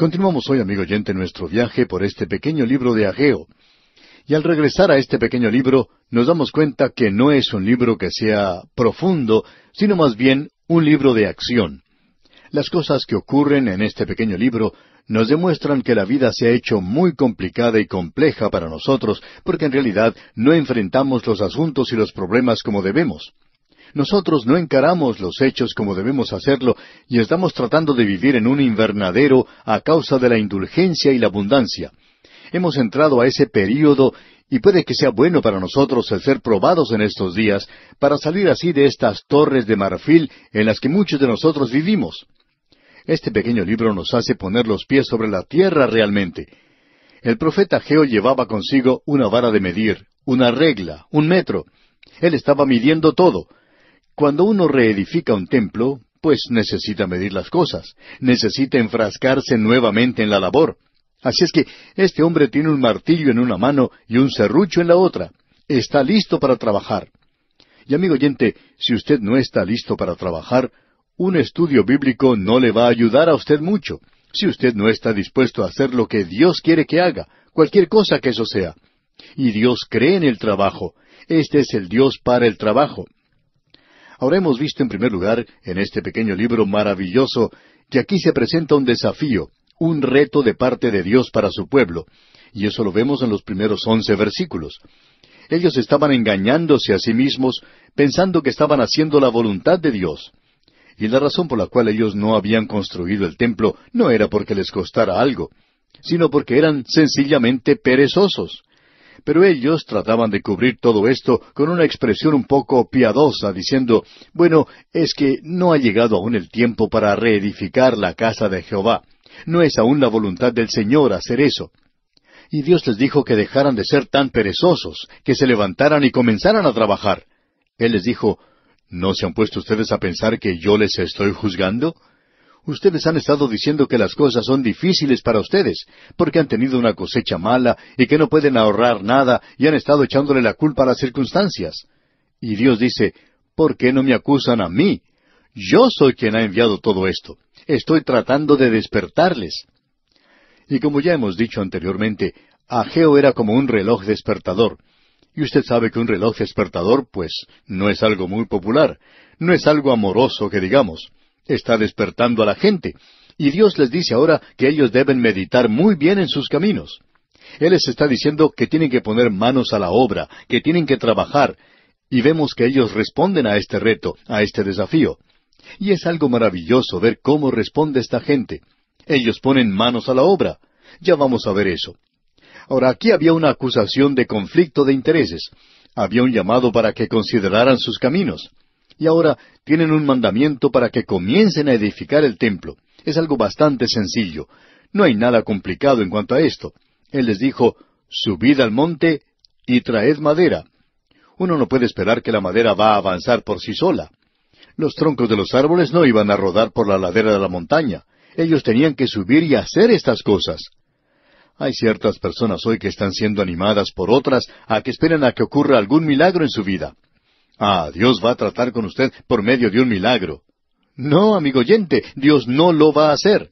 Continuamos hoy, amigo oyente, nuestro viaje por este pequeño libro de Ageo. Y al regresar a este pequeño libro, nos damos cuenta que no es un libro que sea profundo, sino más bien un libro de acción. Las cosas que ocurren en este pequeño libro nos demuestran que la vida se ha hecho muy complicada y compleja para nosotros, porque en realidad no enfrentamos los asuntos y los problemas como debemos. Nosotros no encaramos los hechos como debemos hacerlo y estamos tratando de vivir en un invernadero a causa de la indulgencia y la abundancia. Hemos entrado a ese período y puede que sea bueno para nosotros el ser probados en estos días para salir así de estas torres de marfil en las que muchos de nosotros vivimos. Este pequeño libro nos hace poner los pies sobre la tierra realmente. El profeta Geo llevaba consigo una vara de medir, una regla, un metro. Él estaba midiendo todo, cuando uno reedifica un templo, pues necesita medir las cosas, necesita enfrascarse nuevamente en la labor. Así es que este hombre tiene un martillo en una mano y un serrucho en la otra. Está listo para trabajar. Y amigo oyente, si usted no está listo para trabajar, un estudio bíblico no le va a ayudar a usted mucho, si usted no está dispuesto a hacer lo que Dios quiere que haga, cualquier cosa que eso sea. Y Dios cree en el trabajo. Este es el Dios para el trabajo. Ahora hemos visto en primer lugar, en este pequeño libro maravilloso, que aquí se presenta un desafío, un reto de parte de Dios para su pueblo, y eso lo vemos en los primeros once versículos. Ellos estaban engañándose a sí mismos, pensando que estaban haciendo la voluntad de Dios. Y la razón por la cual ellos no habían construido el templo no era porque les costara algo, sino porque eran sencillamente perezosos. Pero ellos trataban de cubrir todo esto con una expresión un poco piadosa, diciendo, bueno, es que no ha llegado aún el tiempo para reedificar la casa de Jehová. No es aún la voluntad del Señor hacer eso. Y Dios les dijo que dejaran de ser tan perezosos, que se levantaran y comenzaran a trabajar. Él les dijo, ¿no se han puesto ustedes a pensar que yo les estoy juzgando? Ustedes han estado diciendo que las cosas son difíciles para ustedes, porque han tenido una cosecha mala y que no pueden ahorrar nada y han estado echándole la culpa a las circunstancias. Y Dios dice, ¿por qué no me acusan a mí? Yo soy quien ha enviado todo esto. Estoy tratando de despertarles. Y como ya hemos dicho anteriormente, Ageo era como un reloj despertador. Y usted sabe que un reloj despertador, pues, no es algo muy popular, no es algo amoroso que digamos está despertando a la gente. Y Dios les dice ahora que ellos deben meditar muy bien en sus caminos. Él les está diciendo que tienen que poner manos a la obra, que tienen que trabajar, y vemos que ellos responden a este reto, a este desafío. Y es algo maravilloso ver cómo responde esta gente. Ellos ponen manos a la obra. Ya vamos a ver eso. Ahora, aquí había una acusación de conflicto de intereses. Había un llamado para que consideraran sus caminos. Y ahora tienen un mandamiento para que comiencen a edificar el templo. Es algo bastante sencillo. No hay nada complicado en cuanto a esto. Él les dijo, subid al monte y traed madera. Uno no puede esperar que la madera va a avanzar por sí sola. Los troncos de los árboles no iban a rodar por la ladera de la montaña. Ellos tenían que subir y hacer estas cosas. Hay ciertas personas hoy que están siendo animadas por otras a que esperen a que ocurra algún milagro en su vida. Ah, Dios va a tratar con usted por medio de un milagro. No, amigo oyente, Dios no lo va a hacer.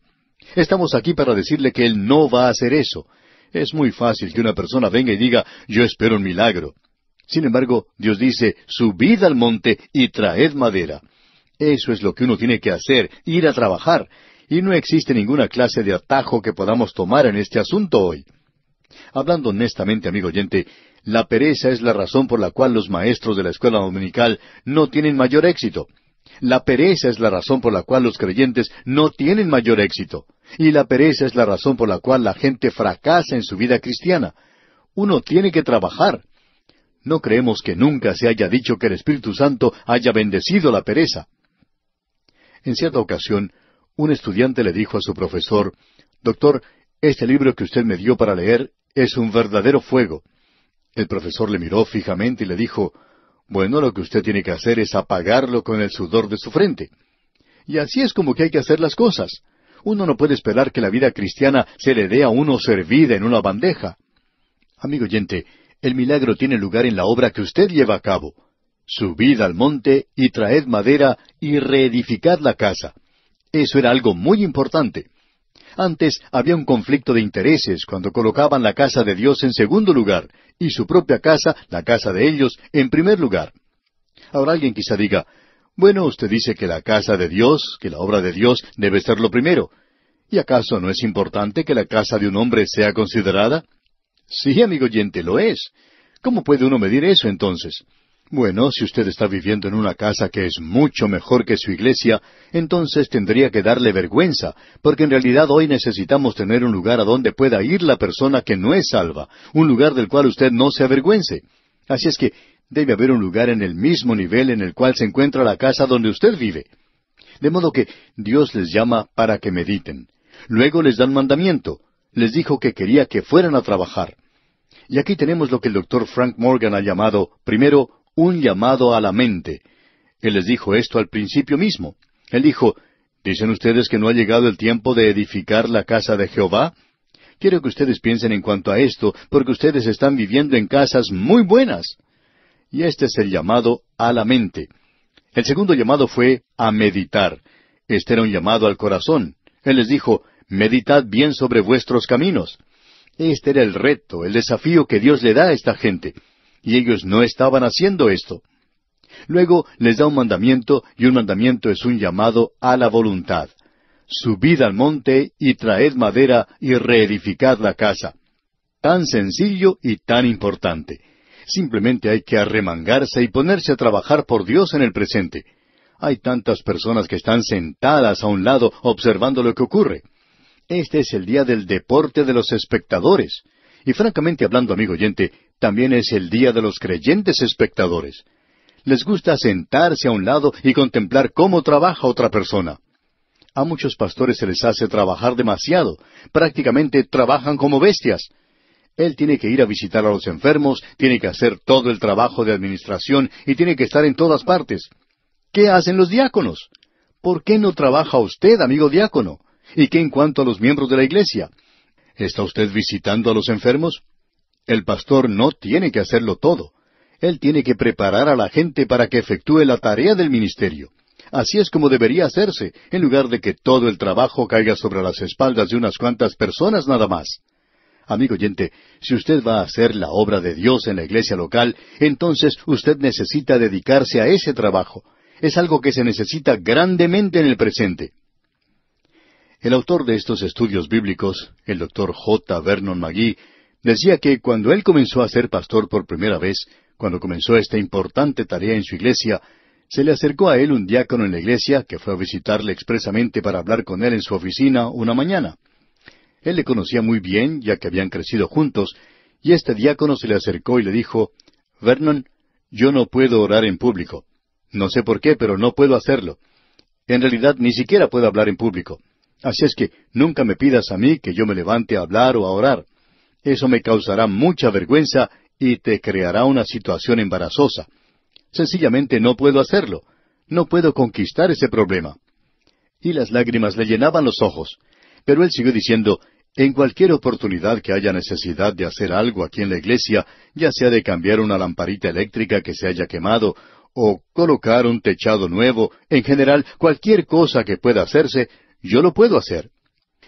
Estamos aquí para decirle que Él no va a hacer eso. Es muy fácil que una persona venga y diga, yo espero un milagro. Sin embargo, Dios dice, subid al monte y traed madera. Eso es lo que uno tiene que hacer, ir a trabajar. Y no existe ninguna clase de atajo que podamos tomar en este asunto hoy. Hablando honestamente, amigo oyente, la pereza es la razón por la cual los maestros de la escuela dominical no tienen mayor éxito. La pereza es la razón por la cual los creyentes no tienen mayor éxito. Y la pereza es la razón por la cual la gente fracasa en su vida cristiana. Uno tiene que trabajar. No creemos que nunca se haya dicho que el Espíritu Santo haya bendecido la pereza. En cierta ocasión, un estudiante le dijo a su profesor, Doctor, este libro que usted me dio para leer es un verdadero fuego. El profesor le miró fijamente y le dijo, Bueno, lo que usted tiene que hacer es apagarlo con el sudor de su frente. Y así es como que hay que hacer las cosas. Uno no puede esperar que la vida cristiana se le dé a uno servida en una bandeja. Amigo oyente, el milagro tiene lugar en la obra que usted lleva a cabo. Subid al monte y traed madera y reedificad la casa. Eso era algo muy importante. Antes había un conflicto de intereses cuando colocaban la casa de Dios en segundo lugar y su propia casa, la casa de ellos, en primer lugar. Ahora alguien quizá diga, bueno, usted dice que la casa de Dios, que la obra de Dios debe ser lo primero. ¿Y acaso no es importante que la casa de un hombre sea considerada? Sí, amigo oyente, lo es. ¿Cómo puede uno medir eso entonces? Bueno, si usted está viviendo en una casa que es mucho mejor que su iglesia, entonces tendría que darle vergüenza, porque en realidad hoy necesitamos tener un lugar a donde pueda ir la persona que no es salva, un lugar del cual usted no se avergüence. Así es que debe haber un lugar en el mismo nivel en el cual se encuentra la casa donde usted vive. De modo que Dios les llama para que mediten. Luego les da mandamiento. Les dijo que quería que fueran a trabajar. Y aquí tenemos lo que el doctor Frank Morgan ha llamado, primero, un llamado a la mente. Él les dijo esto al principio mismo. Él dijo, ¿Dicen ustedes que no ha llegado el tiempo de edificar la casa de Jehová? Quiero que ustedes piensen en cuanto a esto, porque ustedes están viviendo en casas muy buenas. Y este es el llamado a la mente. El segundo llamado fue a meditar. Este era un llamado al corazón. Él les dijo, meditad bien sobre vuestros caminos. Este era el reto, el desafío que Dios le da a esta gente y ellos no estaban haciendo esto. Luego les da un mandamiento y un mandamiento es un llamado a la voluntad. Subid al monte y traed madera y reedificad la casa. Tan sencillo y tan importante. Simplemente hay que arremangarse y ponerse a trabajar por Dios en el presente. Hay tantas personas que están sentadas a un lado observando lo que ocurre. Este es el día del deporte de los espectadores. Y francamente hablando, amigo oyente, también es el día de los creyentes espectadores. Les gusta sentarse a un lado y contemplar cómo trabaja otra persona. A muchos pastores se les hace trabajar demasiado, prácticamente trabajan como bestias. Él tiene que ir a visitar a los enfermos, tiene que hacer todo el trabajo de administración y tiene que estar en todas partes. ¿Qué hacen los diáconos? ¿Por qué no trabaja usted, amigo diácono? ¿Y qué en cuanto a los miembros de la iglesia? ¿Está usted visitando a los enfermos? El pastor no tiene que hacerlo todo. Él tiene que preparar a la gente para que efectúe la tarea del ministerio. Así es como debería hacerse, en lugar de que todo el trabajo caiga sobre las espaldas de unas cuantas personas nada más. Amigo oyente, si usted va a hacer la obra de Dios en la iglesia local, entonces usted necesita dedicarse a ese trabajo. Es algo que se necesita grandemente en el presente. El autor de estos estudios bíblicos, el doctor J. Vernon McGee, decía que cuando él comenzó a ser pastor por primera vez, cuando comenzó esta importante tarea en su iglesia, se le acercó a él un diácono en la iglesia que fue a visitarle expresamente para hablar con él en su oficina una mañana. Él le conocía muy bien, ya que habían crecido juntos, y este diácono se le acercó y le dijo, Vernon, yo no puedo orar en público. No sé por qué, pero no puedo hacerlo. En realidad ni siquiera puedo hablar en público. Así es que nunca me pidas a mí que yo me levante a hablar o a orar. Eso me causará mucha vergüenza y te creará una situación embarazosa. Sencillamente no puedo hacerlo. No puedo conquistar ese problema. Y las lágrimas le llenaban los ojos. Pero él siguió diciendo, en cualquier oportunidad que haya necesidad de hacer algo aquí en la iglesia, ya sea de cambiar una lamparita eléctrica que se haya quemado, o colocar un techado nuevo, en general, cualquier cosa que pueda hacerse, yo lo puedo hacer.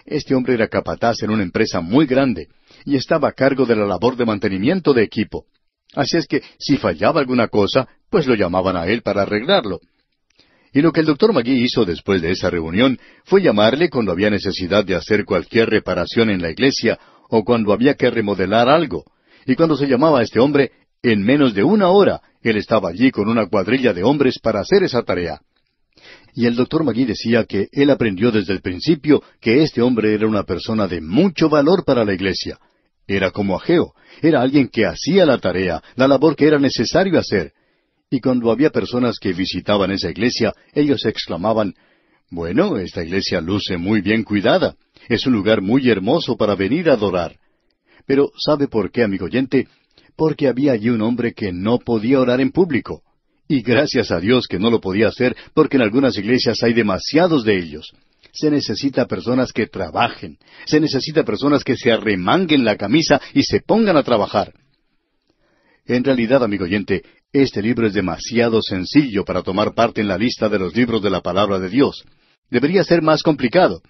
Este hombre era capataz en una empresa muy grande, y estaba a cargo de la labor de mantenimiento de equipo. Así es que si fallaba alguna cosa, pues lo llamaban a él para arreglarlo. Y lo que el doctor Magui hizo después de esa reunión fue llamarle cuando había necesidad de hacer cualquier reparación en la iglesia o cuando había que remodelar algo. Y cuando se llamaba a este hombre, en menos de una hora él estaba allí con una cuadrilla de hombres para hacer esa tarea. Y el doctor Magui decía que él aprendió desde el principio que este hombre era una persona de mucho valor para la iglesia, era como ajeo, era alguien que hacía la tarea, la labor que era necesario hacer. Y cuando había personas que visitaban esa iglesia, ellos exclamaban, Bueno, esta iglesia luce muy bien cuidada, es un lugar muy hermoso para venir a adorar. Pero ¿sabe por qué, amigo oyente? Porque había allí un hombre que no podía orar en público. Y gracias a Dios que no lo podía hacer, porque en algunas iglesias hay demasiados de ellos. Se necesita personas que trabajen. Se necesita personas que se arremanguen la camisa y se pongan a trabajar. En realidad, amigo oyente, este libro es demasiado sencillo para tomar parte en la lista de los libros de la palabra de Dios. Debería ser más complicado.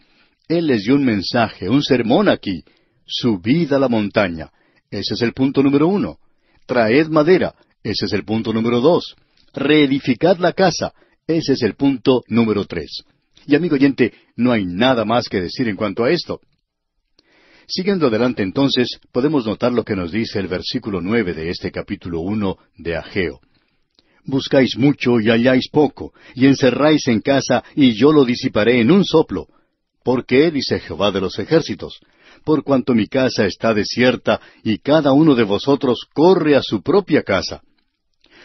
Él les dio un mensaje, un sermón aquí. Subid a la montaña. Ese es el punto número uno. Traed madera. Ese es el punto número dos. Reedificad la casa. Ese es el punto número tres. Y amigo oyente, no hay nada más que decir en cuanto a esto. Siguiendo adelante entonces, podemos notar lo que nos dice el versículo nueve de este capítulo uno de Ageo. Buscáis mucho y halláis poco, y encerráis en casa, y yo lo disiparé en un soplo. ¿Por qué? dice Jehová de los ejércitos. Por cuanto mi casa está desierta, y cada uno de vosotros corre a su propia casa.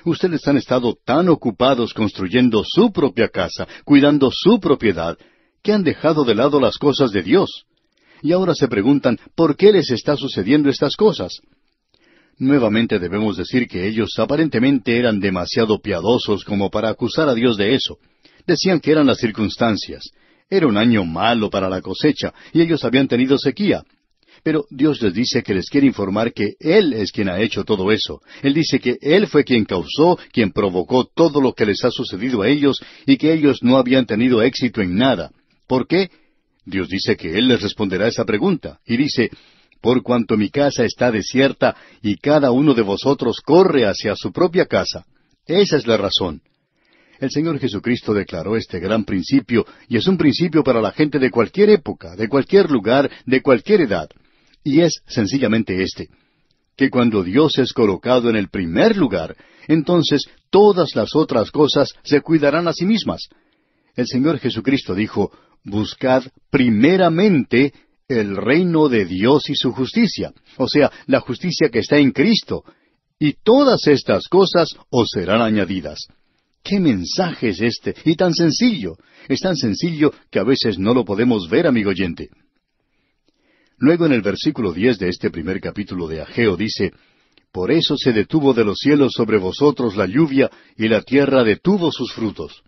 Ustedes han estado tan ocupados construyendo su propia casa, cuidando su propiedad, que han dejado de lado las cosas de Dios. Y ahora se preguntan, ¿por qué les está sucediendo estas cosas? Nuevamente debemos decir que ellos aparentemente eran demasiado piadosos como para acusar a Dios de eso. Decían que eran las circunstancias. Era un año malo para la cosecha y ellos habían tenido sequía. Pero Dios les dice que les quiere informar que Él es quien ha hecho todo eso. Él dice que Él fue quien causó, quien provocó todo lo que les ha sucedido a ellos y que ellos no habían tenido éxito en nada. ¿Por qué? Dios dice que Él les responderá esa pregunta, y dice, Por cuanto mi casa está desierta y cada uno de vosotros corre hacia su propia casa. Esa es la razón. El Señor Jesucristo declaró este gran principio, y es un principio para la gente de cualquier época, de cualquier lugar, de cualquier edad. Y es sencillamente este, que cuando Dios es colocado en el primer lugar, entonces todas las otras cosas se cuidarán a sí mismas. El Señor Jesucristo dijo, buscad primeramente el reino de Dios y su justicia, o sea, la justicia que está en Cristo, y todas estas cosas os serán añadidas. ¿Qué mensaje es este? Y tan sencillo. Es tan sencillo que a veces no lo podemos ver, amigo oyente. Luego en el versículo diez de este primer capítulo de Ageo dice, Por eso se detuvo de los cielos sobre vosotros la lluvia, y la tierra detuvo sus frutos.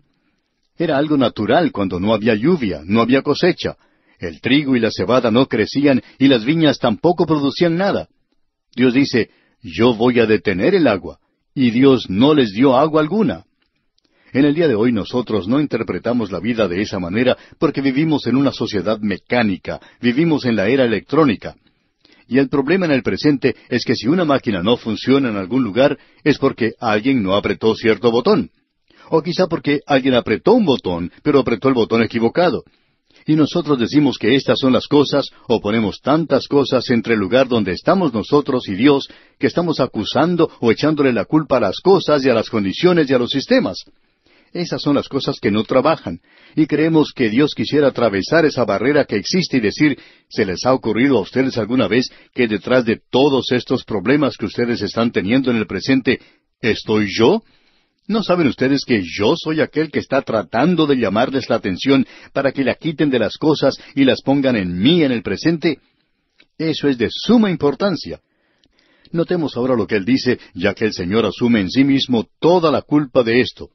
Era algo natural cuando no había lluvia, no había cosecha. El trigo y la cebada no crecían y las viñas tampoco producían nada. Dios dice, yo voy a detener el agua, y Dios no les dio agua alguna. En el día de hoy nosotros no interpretamos la vida de esa manera porque vivimos en una sociedad mecánica, vivimos en la era electrónica. Y el problema en el presente es que si una máquina no funciona en algún lugar es porque alguien no apretó cierto botón. O quizá porque alguien apretó un botón, pero apretó el botón equivocado. Y nosotros decimos que estas son las cosas, o ponemos tantas cosas entre el lugar donde estamos nosotros y Dios, que estamos acusando o echándole la culpa a las cosas y a las condiciones y a los sistemas. Esas son las cosas que no trabajan. Y creemos que Dios quisiera atravesar esa barrera que existe y decir, ¿se les ha ocurrido a ustedes alguna vez que detrás de todos estos problemas que ustedes están teniendo en el presente, estoy yo? ¿No saben ustedes que yo soy aquel que está tratando de llamarles la atención para que la quiten de las cosas y las pongan en mí en el presente? Eso es de suma importancia. Notemos ahora lo que él dice, ya que el Señor asume en sí mismo toda la culpa de esto.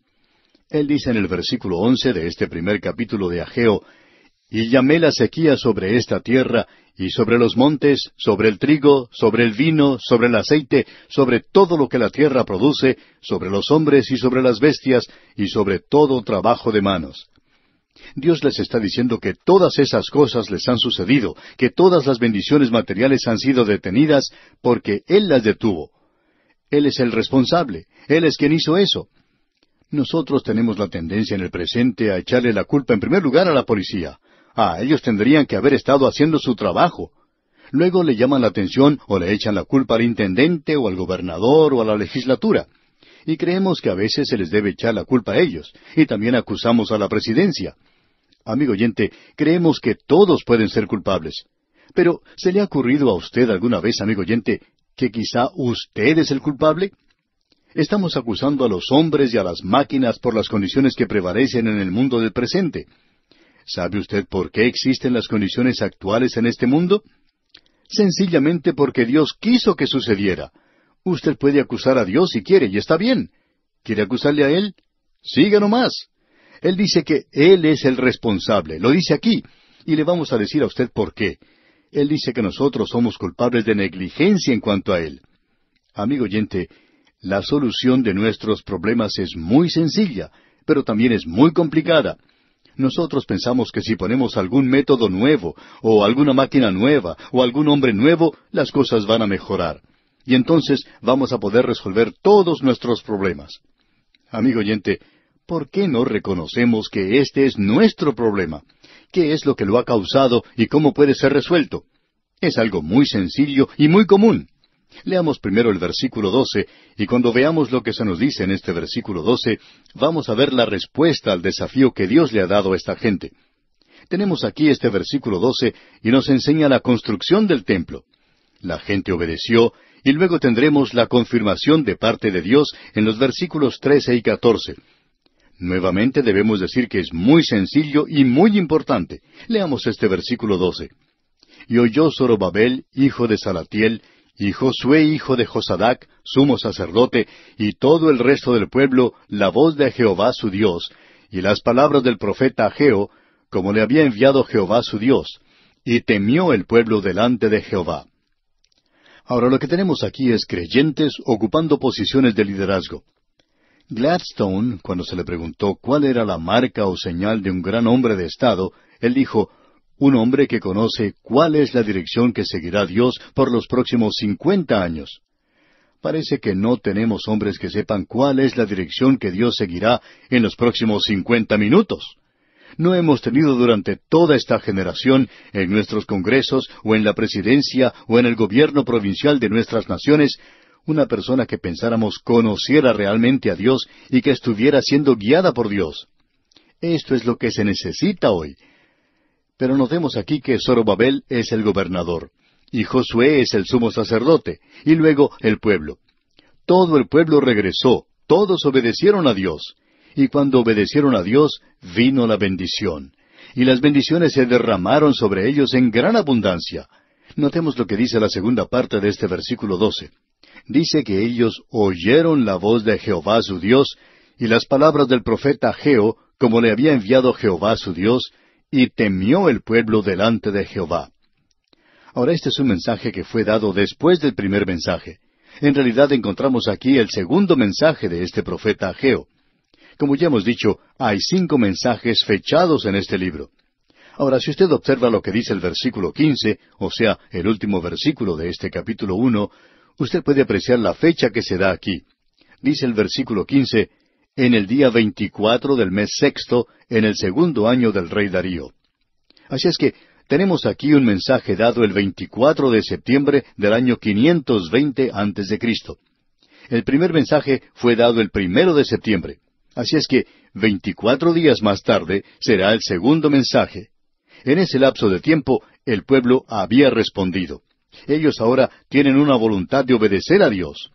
Él dice en el versículo once de este primer capítulo de Ageo, y llamé la sequía sobre esta tierra, y sobre los montes, sobre el trigo, sobre el vino, sobre el aceite, sobre todo lo que la tierra produce, sobre los hombres y sobre las bestias, y sobre todo trabajo de manos. Dios les está diciendo que todas esas cosas les han sucedido, que todas las bendiciones materiales han sido detenidas porque Él las detuvo. Él es el responsable, Él es quien hizo eso. Nosotros tenemos la tendencia en el presente a echarle la culpa en primer lugar a la policía. Ah, ellos tendrían que haber estado haciendo su trabajo. Luego le llaman la atención o le echan la culpa al intendente o al gobernador o a la legislatura. Y creemos que a veces se les debe echar la culpa a ellos. Y también acusamos a la presidencia. Amigo oyente, creemos que todos pueden ser culpables. Pero, ¿se le ha ocurrido a usted alguna vez, amigo oyente, que quizá usted es el culpable? Estamos acusando a los hombres y a las máquinas por las condiciones que prevalecen en el mundo del presente. ¿Sabe usted por qué existen las condiciones actuales en este mundo? Sencillamente porque Dios quiso que sucediera. Usted puede acusar a Dios si quiere, y está bien. ¿Quiere acusarle a Él? Siga nomás. Él dice que Él es el responsable, lo dice aquí, y le vamos a decir a usted por qué. Él dice que nosotros somos culpables de negligencia en cuanto a Él. Amigo oyente, la solución de nuestros problemas es muy sencilla, pero también es muy complicada. Nosotros pensamos que si ponemos algún método nuevo, o alguna máquina nueva, o algún hombre nuevo, las cosas van a mejorar. Y entonces vamos a poder resolver todos nuestros problemas. Amigo oyente, ¿por qué no reconocemos que este es nuestro problema? ¿Qué es lo que lo ha causado y cómo puede ser resuelto? Es algo muy sencillo y muy común. Leamos primero el versículo 12, y cuando veamos lo que se nos dice en este versículo 12, vamos a ver la respuesta al desafío que Dios le ha dado a esta gente. Tenemos aquí este versículo 12 y nos enseña la construcción del templo. La gente obedeció y luego tendremos la confirmación de parte de Dios en los versículos 13 y 14. Nuevamente debemos decir que es muy sencillo y muy importante. Leamos este versículo 12. Y oyó Zorobabel, hijo de Salatiel, y Josué, hijo de Josadac, sumo sacerdote, y todo el resto del pueblo, la voz de Jehová su Dios, y las palabras del profeta Ageo, como le había enviado Jehová su Dios, y temió el pueblo delante de Jehová. Ahora lo que tenemos aquí es creyentes ocupando posiciones de liderazgo. Gladstone, cuando se le preguntó cuál era la marca o señal de un gran hombre de Estado, él dijo, un hombre que conoce cuál es la dirección que seguirá Dios por los próximos cincuenta años. Parece que no tenemos hombres que sepan cuál es la dirección que Dios seguirá en los próximos cincuenta minutos. No hemos tenido durante toda esta generación, en nuestros congresos, o en la presidencia, o en el gobierno provincial de nuestras naciones, una persona que pensáramos conociera realmente a Dios y que estuviera siendo guiada por Dios. Esto es lo que se necesita hoy. Pero notemos aquí que Zorobabel es el gobernador, y Josué es el sumo sacerdote, y luego el pueblo. Todo el pueblo regresó, todos obedecieron a Dios, y cuando obedecieron a Dios vino la bendición, y las bendiciones se derramaron sobre ellos en gran abundancia. Notemos lo que dice la segunda parte de este versículo doce. Dice que ellos oyeron la voz de Jehová su Dios, y las palabras del profeta Geo, como le había enviado Jehová su Dios, y temió el pueblo delante de Jehová. Ahora este es un mensaje que fue dado después del primer mensaje. En realidad encontramos aquí el segundo mensaje de este profeta Ageo. Como ya hemos dicho, hay cinco mensajes fechados en este libro. Ahora, si usted observa lo que dice el versículo quince, o sea, el último versículo de este capítulo uno, usted puede apreciar la fecha que se da aquí. Dice el versículo quince, en el día veinticuatro del mes sexto, en el segundo año del rey Darío. Así es que tenemos aquí un mensaje dado el 24 de septiembre del año 520 antes de Cristo. El primer mensaje fue dado el primero de septiembre. Así es que veinticuatro días más tarde será el segundo mensaje. En ese lapso de tiempo el pueblo había respondido. Ellos ahora tienen una voluntad de obedecer a Dios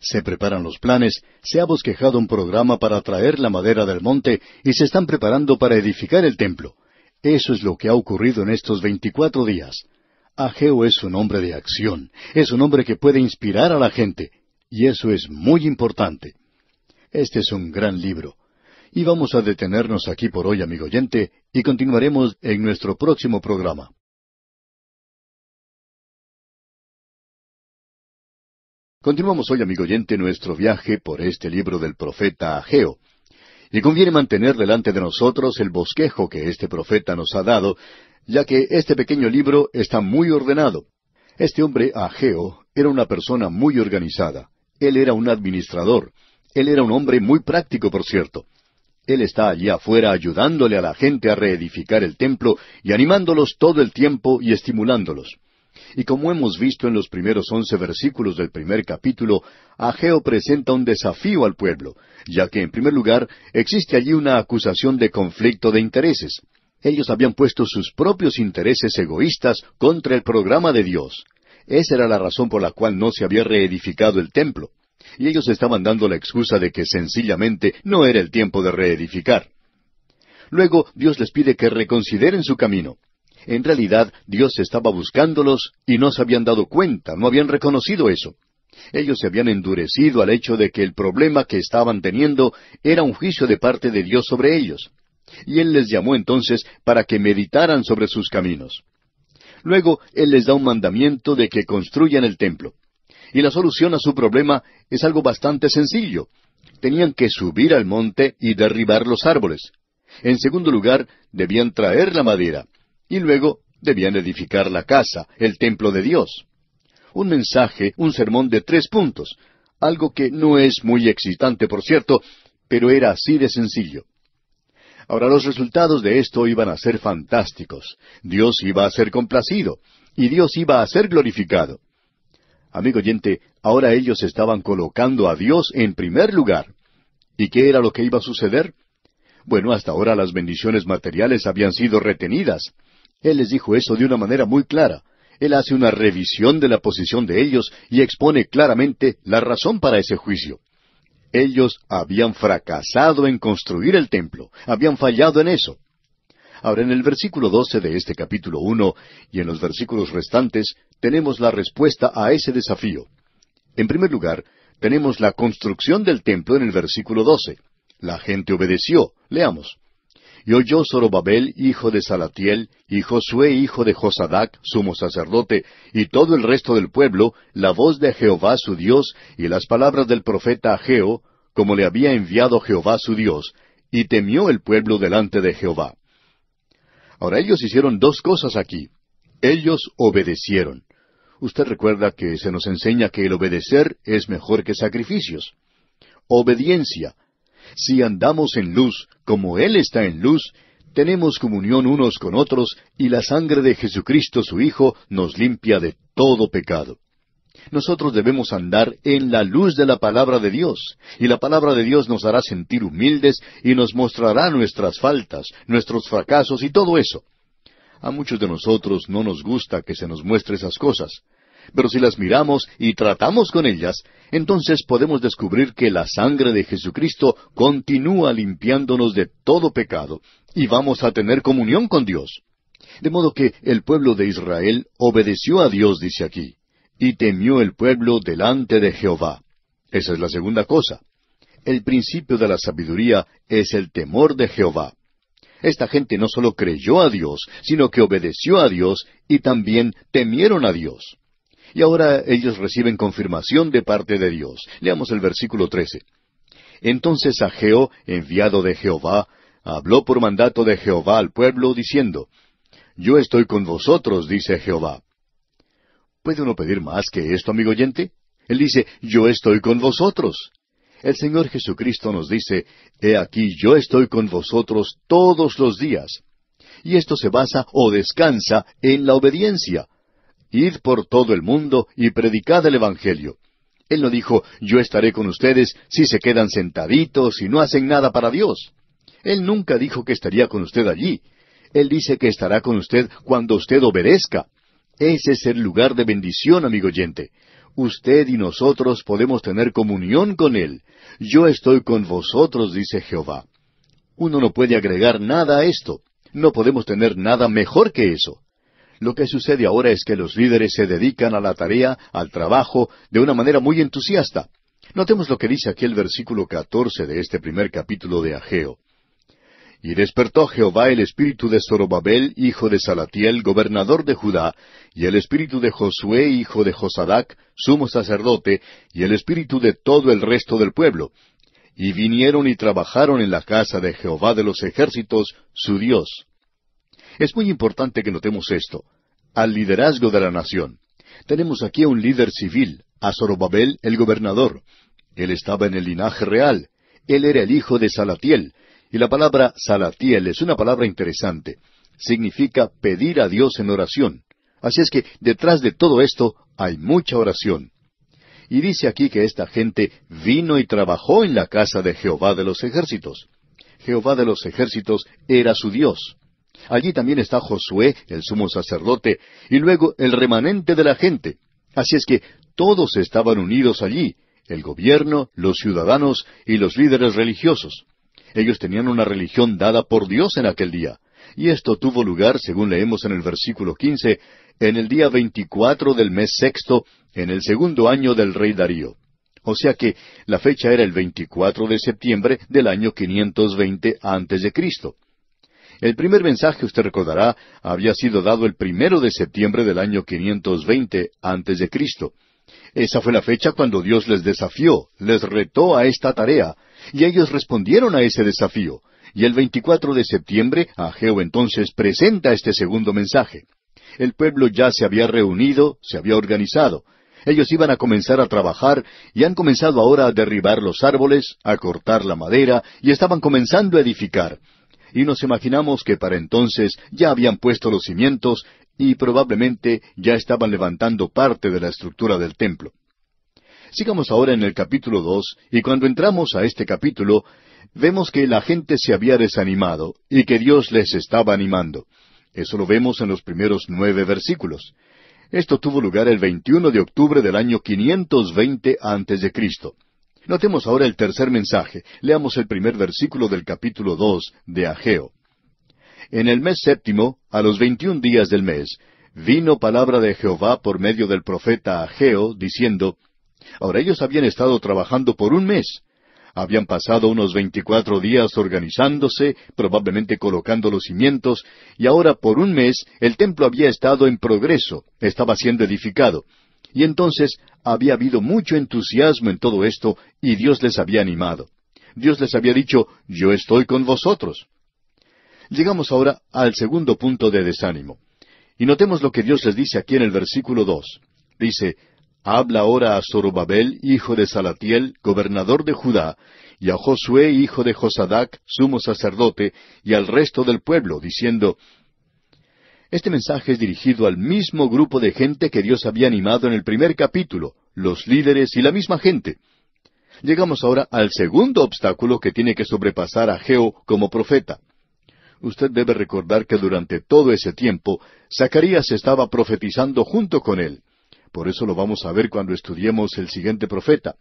se preparan los planes, se ha bosquejado un programa para traer la madera del monte y se están preparando para edificar el templo. Eso es lo que ha ocurrido en estos veinticuatro días. Ageo es un hombre de acción, es un hombre que puede inspirar a la gente, y eso es muy importante. Este es un gran libro. Y vamos a detenernos aquí por hoy, amigo oyente, y continuaremos en nuestro próximo programa. Continuamos hoy, amigo oyente, nuestro viaje por este libro del profeta Ageo. Y conviene mantener delante de nosotros el bosquejo que este profeta nos ha dado, ya que este pequeño libro está muy ordenado. Este hombre Ageo era una persona muy organizada. Él era un administrador. Él era un hombre muy práctico, por cierto. Él está allí afuera ayudándole a la gente a reedificar el templo y animándolos todo el tiempo y estimulándolos. Y como hemos visto en los primeros once versículos del primer capítulo, Ageo presenta un desafío al pueblo, ya que en primer lugar existe allí una acusación de conflicto de intereses. Ellos habían puesto sus propios intereses egoístas contra el programa de Dios. Esa era la razón por la cual no se había reedificado el templo. Y ellos estaban dando la excusa de que sencillamente no era el tiempo de reedificar. Luego Dios les pide que reconsideren su camino. En realidad Dios estaba buscándolos y no se habían dado cuenta, no habían reconocido eso. Ellos se habían endurecido al hecho de que el problema que estaban teniendo era un juicio de parte de Dios sobre ellos. Y Él les llamó entonces para que meditaran sobre sus caminos. Luego Él les da un mandamiento de que construyan el templo. Y la solución a su problema es algo bastante sencillo. Tenían que subir al monte y derribar los árboles. En segundo lugar, debían traer la madera. Y luego debían edificar la casa, el templo de Dios. Un mensaje, un sermón de tres puntos, algo que no es muy excitante, por cierto, pero era así de sencillo. Ahora los resultados de esto iban a ser fantásticos. Dios iba a ser complacido y Dios iba a ser glorificado. Amigo oyente, ahora ellos estaban colocando a Dios en primer lugar. ¿Y qué era lo que iba a suceder? Bueno, hasta ahora las bendiciones materiales habían sido retenidas. Él les dijo eso de una manera muy clara. Él hace una revisión de la posición de ellos y expone claramente la razón para ese juicio. Ellos habían fracasado en construir el templo, habían fallado en eso. Ahora, en el versículo 12 de este capítulo 1 y en los versículos restantes tenemos la respuesta a ese desafío. En primer lugar, tenemos la construcción del templo en el versículo 12. La gente obedeció. Leamos. Y oyó Zorobabel, hijo de Salatiel, y Josué, hijo de Josadac, sumo sacerdote, y todo el resto del pueblo, la voz de Jehová su Dios, y las palabras del profeta Ageo, como le había enviado Jehová su Dios, y temió el pueblo delante de Jehová. Ahora ellos hicieron dos cosas aquí. Ellos obedecieron. Usted recuerda que se nos enseña que el obedecer es mejor que sacrificios. Obediencia, si andamos en luz, como Él está en luz, tenemos comunión unos con otros y la sangre de Jesucristo su Hijo nos limpia de todo pecado. Nosotros debemos andar en la luz de la palabra de Dios, y la palabra de Dios nos hará sentir humildes y nos mostrará nuestras faltas, nuestros fracasos y todo eso. A muchos de nosotros no nos gusta que se nos muestre esas cosas. Pero si las miramos y tratamos con ellas, entonces podemos descubrir que la sangre de Jesucristo continúa limpiándonos de todo pecado y vamos a tener comunión con Dios. De modo que el pueblo de Israel obedeció a Dios, dice aquí, y temió el pueblo delante de Jehová. Esa es la segunda cosa. El principio de la sabiduría es el temor de Jehová. Esta gente no solo creyó a Dios, sino que obedeció a Dios y también temieron a Dios. Y ahora ellos reciben confirmación de parte de Dios. Leamos el versículo 13. Entonces Ageo, enviado de Jehová, habló por mandato de Jehová al pueblo, diciendo, Yo estoy con vosotros, dice Jehová. ¿Puede uno pedir más que esto, amigo oyente? Él dice, Yo estoy con vosotros. El Señor Jesucristo nos dice, He aquí, yo estoy con vosotros todos los días. Y esto se basa o descansa en la obediencia, Id por todo el mundo y predicad el Evangelio. Él no dijo, yo estaré con ustedes si se quedan sentaditos y no hacen nada para Dios. Él nunca dijo que estaría con usted allí. Él dice que estará con usted cuando usted obedezca. Ese es el lugar de bendición, amigo oyente. Usted y nosotros podemos tener comunión con Él. Yo estoy con vosotros, dice Jehová. Uno no puede agregar nada a esto. No podemos tener nada mejor que eso. Lo que sucede ahora es que los líderes se dedican a la tarea, al trabajo, de una manera muy entusiasta. Notemos lo que dice aquí el versículo catorce de este primer capítulo de Ageo. Y despertó Jehová el espíritu de Zorobabel, hijo de Salatiel, gobernador de Judá, y el espíritu de Josué, hijo de Josadac, sumo sacerdote, y el espíritu de todo el resto del pueblo. Y vinieron y trabajaron en la casa de Jehová de los ejércitos, su Dios. Es muy importante que notemos esto. Al liderazgo de la nación. Tenemos aquí a un líder civil, a Zorobabel, el gobernador. Él estaba en el linaje real. Él era el hijo de Salatiel. Y la palabra Salatiel es una palabra interesante. Significa pedir a Dios en oración. Así es que detrás de todo esto hay mucha oración. Y dice aquí que esta gente vino y trabajó en la casa de Jehová de los ejércitos. Jehová de los ejércitos era su Dios. Allí también está Josué, el sumo sacerdote, y luego el remanente de la gente. Así es que todos estaban unidos allí, el gobierno, los ciudadanos y los líderes religiosos. Ellos tenían una religión dada por Dios en aquel día. Y esto tuvo lugar, según leemos en el versículo quince, en el día veinticuatro del mes sexto, en el segundo año del rey Darío. O sea que la fecha era el 24 de septiembre del año 520 antes de Cristo. El primer mensaje, usted recordará, había sido dado el primero de septiembre del año 520 antes de Cristo. Esa fue la fecha cuando Dios les desafió, les retó a esta tarea, y ellos respondieron a ese desafío. Y el 24 de septiembre, Ajeo entonces presenta este segundo mensaje. El pueblo ya se había reunido, se había organizado. Ellos iban a comenzar a trabajar y han comenzado ahora a derribar los árboles, a cortar la madera y estaban comenzando a edificar y nos imaginamos que para entonces ya habían puesto los cimientos y probablemente ya estaban levantando parte de la estructura del templo. Sigamos ahora en el capítulo 2, y cuando entramos a este capítulo, vemos que la gente se había desanimado y que Dios les estaba animando. Eso lo vemos en los primeros nueve versículos. Esto tuvo lugar el 21 de octubre del año 520 antes de Cristo. Notemos ahora el tercer mensaje. Leamos el primer versículo del capítulo dos de Ageo. En el mes séptimo, a los veintiún días del mes, vino palabra de Jehová por medio del profeta Ageo, diciendo, Ahora ellos habían estado trabajando por un mes. Habían pasado unos veinticuatro días organizándose, probablemente colocando los cimientos, y ahora por un mes el templo había estado en progreso, estaba siendo edificado. Y entonces había habido mucho entusiasmo en todo esto y Dios les había animado. Dios les había dicho, yo estoy con vosotros. Llegamos ahora al segundo punto de desánimo. Y notemos lo que Dios les dice aquí en el versículo dos. Dice, Habla ahora a Zorobabel, hijo de Salatiel, gobernador de Judá, y a Josué, hijo de Josadac, sumo sacerdote, y al resto del pueblo, diciendo, este mensaje es dirigido al mismo grupo de gente que Dios había animado en el primer capítulo, los líderes y la misma gente. Llegamos ahora al segundo obstáculo que tiene que sobrepasar a como profeta. Usted debe recordar que durante todo ese tiempo Zacarías estaba profetizando junto con él. Por eso lo vamos a ver cuando estudiemos el siguiente profeta.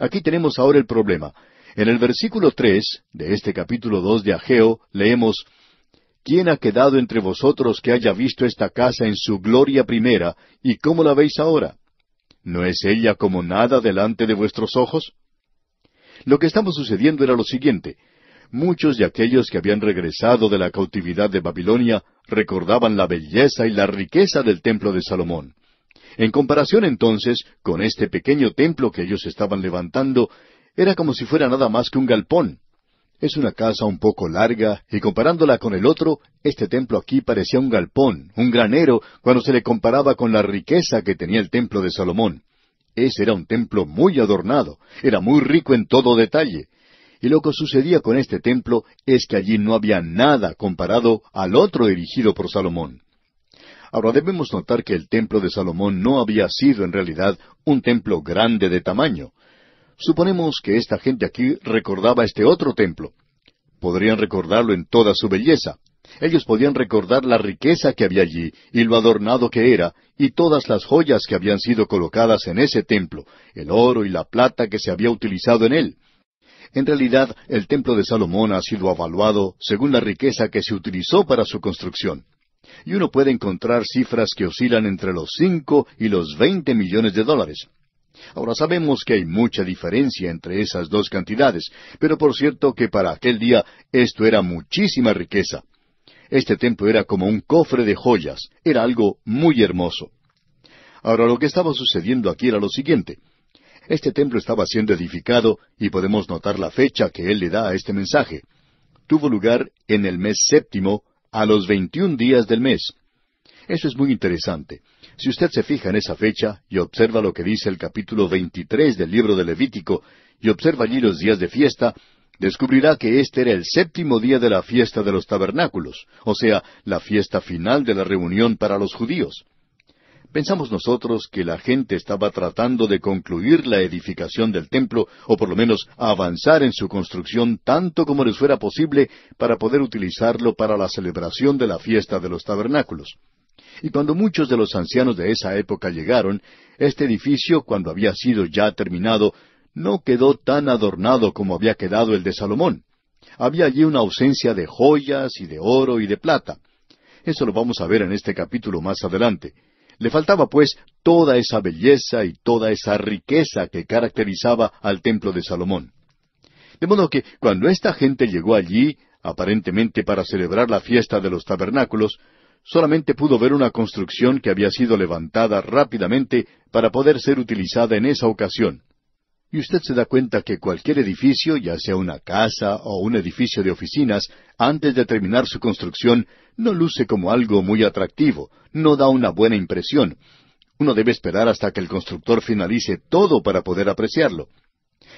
Aquí tenemos ahora el problema. En el versículo tres de este capítulo dos de Ageo leemos ¿Quién ha quedado entre vosotros que haya visto esta casa en su gloria primera, y cómo la veis ahora? ¿No es ella como nada delante de vuestros ojos? Lo que estaba sucediendo era lo siguiente. Muchos de aquellos que habían regresado de la cautividad de Babilonia recordaban la belleza y la riqueza del templo de Salomón. En comparación entonces con este pequeño templo que ellos estaban levantando, era como si fuera nada más que un galpón, es una casa un poco larga, y comparándola con el otro, este templo aquí parecía un galpón, un granero, cuando se le comparaba con la riqueza que tenía el templo de Salomón. Ese era un templo muy adornado, era muy rico en todo detalle. Y lo que sucedía con este templo es que allí no había nada comparado al otro erigido por Salomón. Ahora debemos notar que el templo de Salomón no había sido en realidad un templo grande de tamaño, Suponemos que esta gente aquí recordaba este otro templo. Podrían recordarlo en toda su belleza. Ellos podían recordar la riqueza que había allí y lo adornado que era y todas las joyas que habían sido colocadas en ese templo, el oro y la plata que se había utilizado en él. En realidad, el templo de Salomón ha sido evaluado según la riqueza que se utilizó para su construcción. Y uno puede encontrar cifras que oscilan entre los cinco y los veinte millones de dólares. Ahora sabemos que hay mucha diferencia entre esas dos cantidades, pero por cierto que para aquel día esto era muchísima riqueza. Este templo era como un cofre de joyas, era algo muy hermoso. Ahora lo que estaba sucediendo aquí era lo siguiente. Este templo estaba siendo edificado y podemos notar la fecha que él le da a este mensaje. Tuvo lugar en el mes séptimo, a los veintiún días del mes. Eso es muy interesante. Si usted se fija en esa fecha y observa lo que dice el capítulo 23 del libro de Levítico y observa allí los días de fiesta, descubrirá que este era el séptimo día de la fiesta de los tabernáculos, o sea, la fiesta final de la reunión para los judíos. Pensamos nosotros que la gente estaba tratando de concluir la edificación del templo, o por lo menos avanzar en su construcción tanto como les fuera posible para poder utilizarlo para la celebración de la fiesta de los tabernáculos. Y cuando muchos de los ancianos de esa época llegaron, este edificio, cuando había sido ya terminado, no quedó tan adornado como había quedado el de Salomón. Había allí una ausencia de joyas y de oro y de plata. Eso lo vamos a ver en este capítulo más adelante. Le faltaba pues toda esa belleza y toda esa riqueza que caracterizaba al templo de Salomón. De modo que cuando esta gente llegó allí, aparentemente para celebrar la fiesta de los tabernáculos, solamente pudo ver una construcción que había sido levantada rápidamente para poder ser utilizada en esa ocasión. Y usted se da cuenta que cualquier edificio, ya sea una casa o un edificio de oficinas, antes de terminar su construcción, no luce como algo muy atractivo, no da una buena impresión. Uno debe esperar hasta que el constructor finalice todo para poder apreciarlo.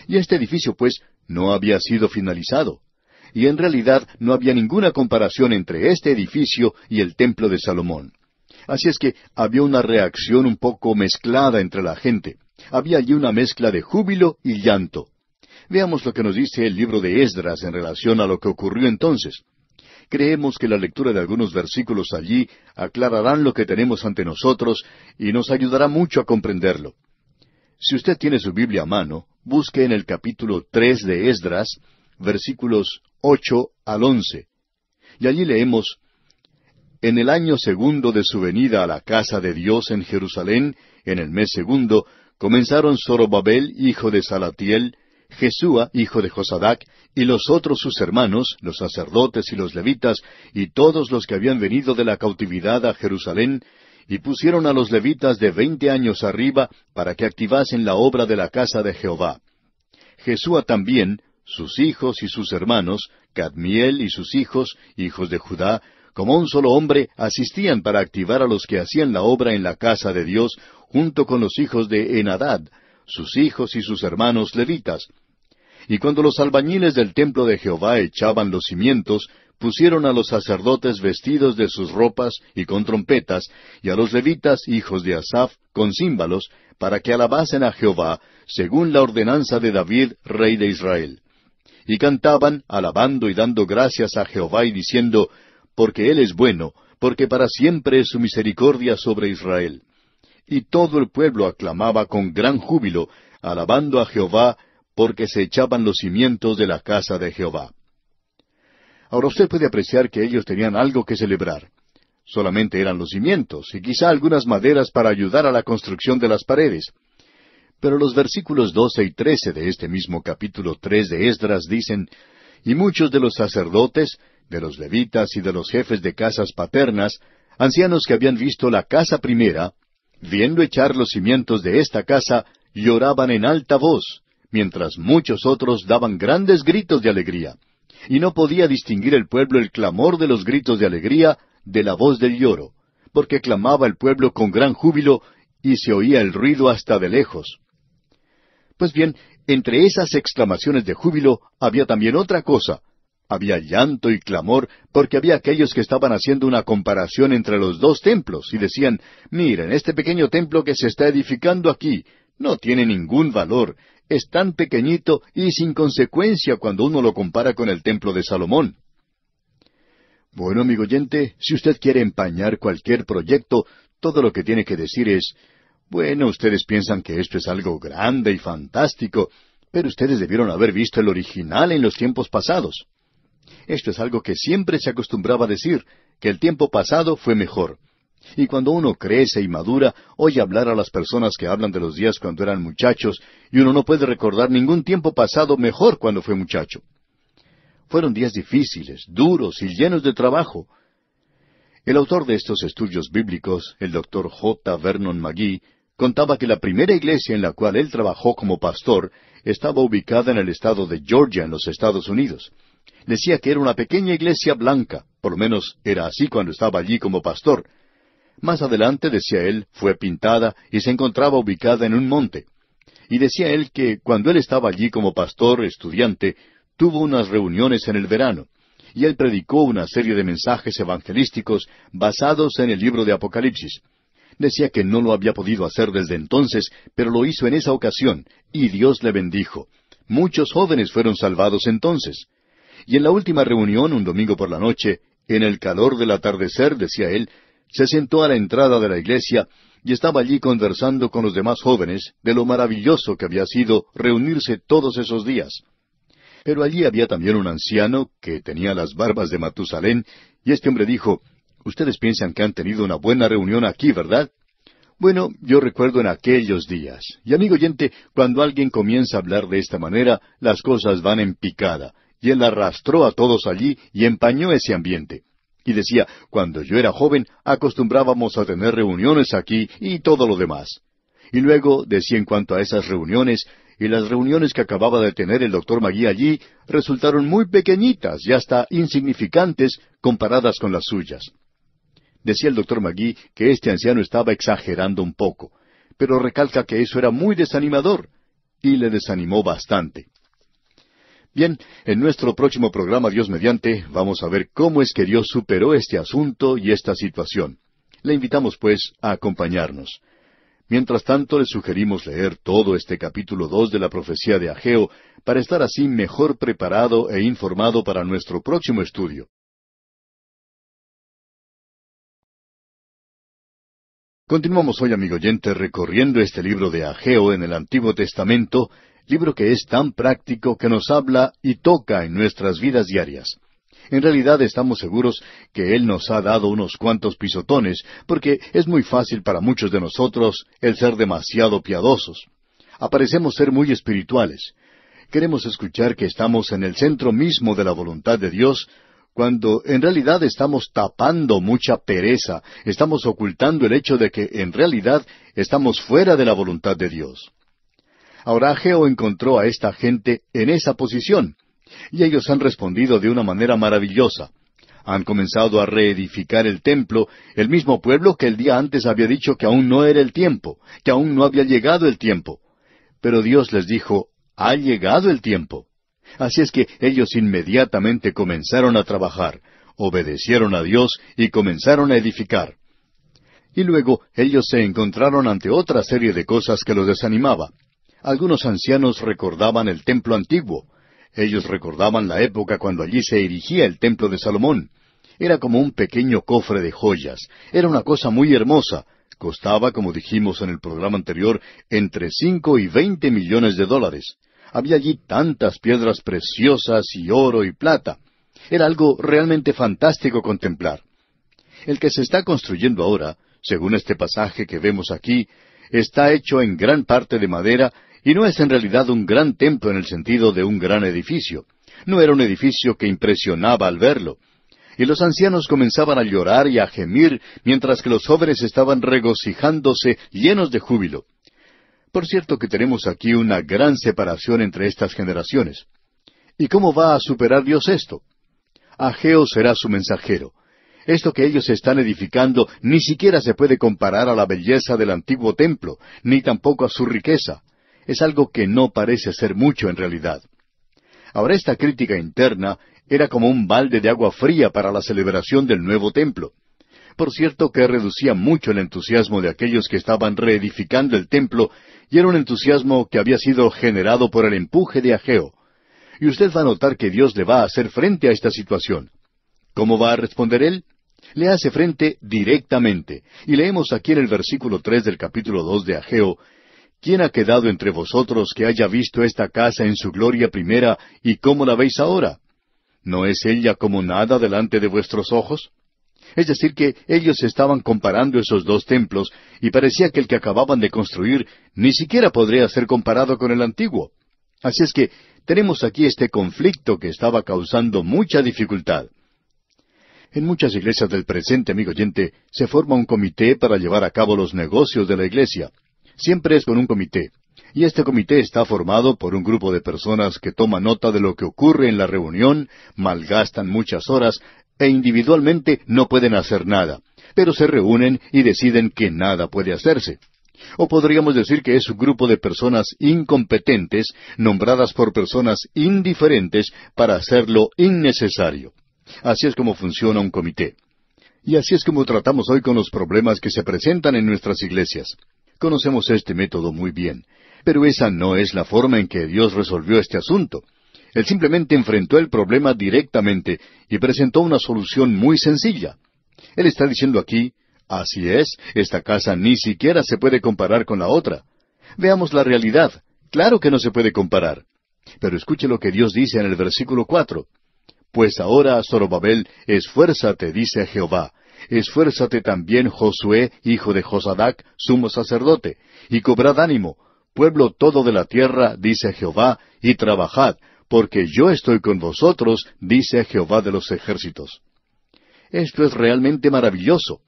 Y este edificio, pues, no había sido finalizado y en realidad no había ninguna comparación entre este edificio y el templo de Salomón. Así es que había una reacción un poco mezclada entre la gente. Había allí una mezcla de júbilo y llanto. Veamos lo que nos dice el libro de Esdras en relación a lo que ocurrió entonces. Creemos que la lectura de algunos versículos allí aclararán lo que tenemos ante nosotros y nos ayudará mucho a comprenderlo. Si usted tiene su Biblia a mano, busque en el capítulo tres de Esdras, versículos 8 al 11. Y allí leemos, En el año segundo de su venida a la casa de Dios en Jerusalén, en el mes segundo, comenzaron Zorobabel, hijo de Salatiel, Jesúa, hijo de Josadac, y los otros sus hermanos, los sacerdotes y los levitas, y todos los que habían venido de la cautividad a Jerusalén, y pusieron a los levitas de veinte años arriba para que activasen la obra de la casa de Jehová. Jesúa también, sus hijos y sus hermanos, Cadmiel y sus hijos, hijos de Judá, como un solo hombre, asistían para activar a los que hacían la obra en la casa de Dios, junto con los hijos de Enadad, sus hijos y sus hermanos levitas. Y cuando los albañiles del templo de Jehová echaban los cimientos, pusieron a los sacerdotes vestidos de sus ropas y con trompetas, y a los levitas, hijos de Asaf, con címbalos, para que alabasen a Jehová, según la ordenanza de David, rey de Israel y cantaban, alabando y dando gracias a Jehová y diciendo, porque Él es bueno, porque para siempre es su misericordia sobre Israel. Y todo el pueblo aclamaba con gran júbilo, alabando a Jehová, porque se echaban los cimientos de la casa de Jehová. Ahora usted puede apreciar que ellos tenían algo que celebrar. Solamente eran los cimientos y quizá algunas maderas para ayudar a la construcción de las paredes, pero los versículos doce y trece de este mismo capítulo tres de Esdras dicen, Y muchos de los sacerdotes, de los levitas y de los jefes de casas paternas, ancianos que habían visto la casa primera, viendo echar los cimientos de esta casa, lloraban en alta voz, mientras muchos otros daban grandes gritos de alegría. Y no podía distinguir el pueblo el clamor de los gritos de alegría de la voz del lloro, porque clamaba el pueblo con gran júbilo y se oía el ruido hasta de lejos. Pues bien, entre esas exclamaciones de júbilo había también otra cosa. Había llanto y clamor, porque había aquellos que estaban haciendo una comparación entre los dos templos y decían, miren, este pequeño templo que se está edificando aquí no tiene ningún valor, es tan pequeñito y sin consecuencia cuando uno lo compara con el templo de Salomón. Bueno, amigo oyente, si usted quiere empañar cualquier proyecto, todo lo que tiene que decir es, bueno, ustedes piensan que esto es algo grande y fantástico, pero ustedes debieron haber visto el original en los tiempos pasados. Esto es algo que siempre se acostumbraba a decir, que el tiempo pasado fue mejor. Y cuando uno crece y madura, oye hablar a las personas que hablan de los días cuando eran muchachos, y uno no puede recordar ningún tiempo pasado mejor cuando fue muchacho. Fueron días difíciles, duros y llenos de trabajo. El autor de estos estudios bíblicos, el doctor J. Vernon McGee, contaba que la primera iglesia en la cual él trabajó como pastor estaba ubicada en el estado de Georgia, en los Estados Unidos. Decía que era una pequeña iglesia blanca, por lo menos era así cuando estaba allí como pastor. Más adelante, decía él, fue pintada y se encontraba ubicada en un monte. Y decía él que cuando él estaba allí como pastor estudiante, tuvo unas reuniones en el verano, y él predicó una serie de mensajes evangelísticos basados en el libro de Apocalipsis. Decía que no lo había podido hacer desde entonces, pero lo hizo en esa ocasión, y Dios le bendijo. Muchos jóvenes fueron salvados entonces. Y en la última reunión, un domingo por la noche, en el calor del atardecer, decía él, se sentó a la entrada de la iglesia y estaba allí conversando con los demás jóvenes de lo maravilloso que había sido reunirse todos esos días. Pero allí había también un anciano que tenía las barbas de Matusalén, y este hombre dijo, Ustedes piensan que han tenido una buena reunión aquí, ¿verdad? Bueno, yo recuerdo en aquellos días. Y amigo oyente, cuando alguien comienza a hablar de esta manera, las cosas van en picada. Y él arrastró a todos allí y empañó ese ambiente. Y decía, cuando yo era joven acostumbrábamos a tener reuniones aquí y todo lo demás. Y luego decía en cuanto a esas reuniones, y las reuniones que acababa de tener el doctor Magui allí resultaron muy pequeñitas y hasta insignificantes comparadas con las suyas. Decía el doctor Magui que este anciano estaba exagerando un poco, pero recalca que eso era muy desanimador, y le desanimó bastante. Bien, en nuestro próximo programa Dios mediante vamos a ver cómo es que Dios superó este asunto y esta situación. Le invitamos pues a acompañarnos. Mientras tanto le sugerimos leer todo este capítulo 2 de la profecía de Ageo para estar así mejor preparado e informado para nuestro próximo estudio. Continuamos hoy, amigo oyente, recorriendo este libro de Ageo en el Antiguo Testamento, libro que es tan práctico que nos habla y toca en nuestras vidas diarias. En realidad estamos seguros que Él nos ha dado unos cuantos pisotones, porque es muy fácil para muchos de nosotros el ser demasiado piadosos. Aparecemos ser muy espirituales. Queremos escuchar que estamos en el centro mismo de la voluntad de Dios, cuando en realidad estamos tapando mucha pereza, estamos ocultando el hecho de que en realidad estamos fuera de la voluntad de Dios. Ahora Geo encontró a esta gente en esa posición, y ellos han respondido de una manera maravillosa. Han comenzado a reedificar el templo, el mismo pueblo que el día antes había dicho que aún no era el tiempo, que aún no había llegado el tiempo. Pero Dios les dijo, ha llegado el tiempo. Así es que ellos inmediatamente comenzaron a trabajar, obedecieron a Dios y comenzaron a edificar. Y luego ellos se encontraron ante otra serie de cosas que los desanimaba. Algunos ancianos recordaban el templo antiguo. Ellos recordaban la época cuando allí se erigía el templo de Salomón. Era como un pequeño cofre de joyas. Era una cosa muy hermosa. Costaba, como dijimos en el programa anterior, entre cinco y veinte millones de dólares. Había allí tantas piedras preciosas y oro y plata. Era algo realmente fantástico contemplar. El que se está construyendo ahora, según este pasaje que vemos aquí, está hecho en gran parte de madera y no es en realidad un gran templo en el sentido de un gran edificio. No era un edificio que impresionaba al verlo. Y los ancianos comenzaban a llorar y a gemir mientras que los jóvenes estaban regocijándose llenos de júbilo. Por cierto que tenemos aquí una gran separación entre estas generaciones. ¿Y cómo va a superar Dios esto? Ageo será su mensajero. Esto que ellos están edificando ni siquiera se puede comparar a la belleza del antiguo templo, ni tampoco a su riqueza. Es algo que no parece ser mucho en realidad. Ahora esta crítica interna era como un balde de agua fría para la celebración del nuevo templo. Por cierto que reducía mucho el entusiasmo de aquellos que estaban reedificando el templo y era un entusiasmo que había sido generado por el empuje de Ageo. Y usted va a notar que Dios le va a hacer frente a esta situación. ¿Cómo va a responder él? Le hace frente directamente. Y leemos aquí en el versículo tres del capítulo dos de Ageo, ¿Quién ha quedado entre vosotros que haya visto esta casa en su gloria primera y cómo la veis ahora? ¿No es ella como nada delante de vuestros ojos? Es decir, que ellos estaban comparando esos dos templos y parecía que el que acababan de construir ni siquiera podría ser comparado con el antiguo. Así es que tenemos aquí este conflicto que estaba causando mucha dificultad. En muchas iglesias del presente, amigo oyente, se forma un comité para llevar a cabo los negocios de la iglesia. Siempre es con un comité. Y este comité está formado por un grupo de personas que toma nota de lo que ocurre en la reunión, malgastan muchas horas, e individualmente no pueden hacer nada, pero se reúnen y deciden que nada puede hacerse. O podríamos decir que es un grupo de personas incompetentes nombradas por personas indiferentes para hacer lo innecesario. Así es como funciona un comité. Y así es como tratamos hoy con los problemas que se presentan en nuestras iglesias. Conocemos este método muy bien, pero esa no es la forma en que Dios resolvió este asunto. Él simplemente enfrentó el problema directamente y presentó una solución muy sencilla. Él está diciendo aquí, así es, esta casa ni siquiera se puede comparar con la otra. Veamos la realidad. Claro que no se puede comparar. Pero escuche lo que Dios dice en el versículo cuatro. Pues ahora, Zorobabel, esfuérzate, dice Jehová. Esfuérzate también, Josué, hijo de Josadac, sumo sacerdote, y cobrad ánimo, pueblo todo de la tierra, dice Jehová, y trabajad, porque yo estoy con vosotros, dice Jehová de los ejércitos. Esto es realmente maravilloso.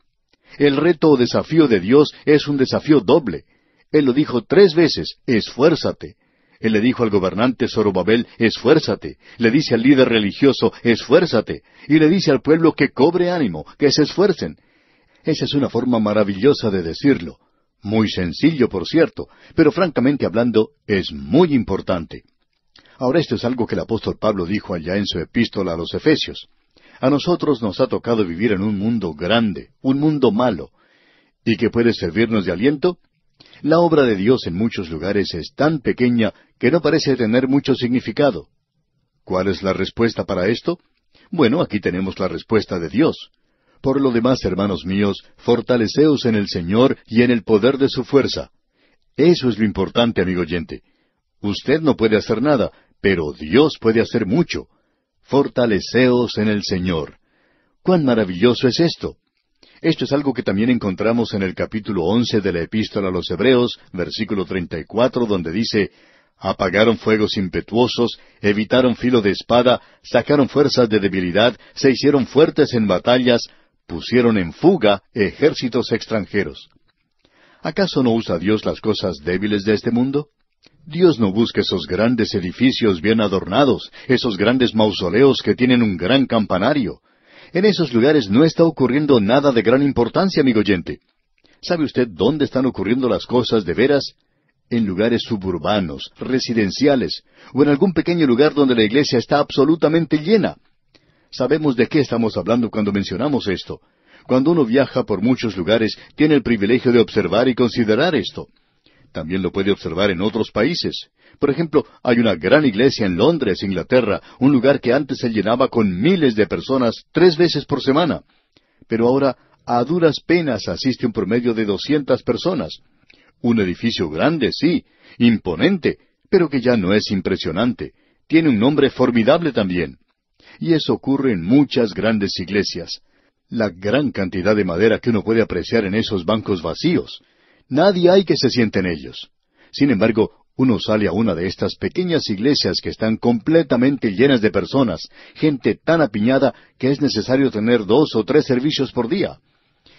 El reto o desafío de Dios es un desafío doble. Él lo dijo tres veces, esfuérzate. Él le dijo al gobernante Zorobabel, esfuérzate. Le dice al líder religioso, esfuérzate. Y le dice al pueblo que cobre ánimo, que se esfuercen. Esa es una forma maravillosa de decirlo. Muy sencillo, por cierto, pero francamente hablando, es muy importante. Ahora esto es algo que el apóstol Pablo dijo allá en su epístola a los Efesios. A nosotros nos ha tocado vivir en un mundo grande, un mundo malo. ¿Y que puede servirnos de aliento? La obra de Dios en muchos lugares es tan pequeña que no parece tener mucho significado. ¿Cuál es la respuesta para esto? Bueno, aquí tenemos la respuesta de Dios. Por lo demás, hermanos míos, fortaleceos en el Señor y en el poder de su fuerza. Eso es lo importante, amigo oyente. Usted no puede hacer nada, pero Dios puede hacer mucho. Fortaleceos en el Señor. ¡Cuán maravilloso es esto! Esto es algo que también encontramos en el capítulo once de la Epístola a los Hebreos, versículo treinta y cuatro, donde dice apagaron fuegos impetuosos, evitaron filo de espada, sacaron fuerzas de debilidad, se hicieron fuertes en batallas, pusieron en fuga ejércitos extranjeros. ¿Acaso no usa Dios las cosas débiles de este mundo? Dios no busca esos grandes edificios bien adornados, esos grandes mausoleos que tienen un gran campanario. En esos lugares no está ocurriendo nada de gran importancia, amigo oyente. ¿Sabe usted dónde están ocurriendo las cosas de veras? En lugares suburbanos, residenciales, o en algún pequeño lugar donde la iglesia está absolutamente llena. Sabemos de qué estamos hablando cuando mencionamos esto. Cuando uno viaja por muchos lugares, tiene el privilegio de observar y considerar esto también lo puede observar en otros países. Por ejemplo, hay una gran iglesia en Londres, Inglaterra, un lugar que antes se llenaba con miles de personas tres veces por semana. Pero ahora a duras penas asiste un promedio de doscientas personas. Un edificio grande, sí, imponente, pero que ya no es impresionante. Tiene un nombre formidable también. Y eso ocurre en muchas grandes iglesias. La gran cantidad de madera que uno puede apreciar en esos bancos vacíos. Nadie hay que se siente en ellos. Sin embargo, uno sale a una de estas pequeñas iglesias que están completamente llenas de personas, gente tan apiñada que es necesario tener dos o tres servicios por día.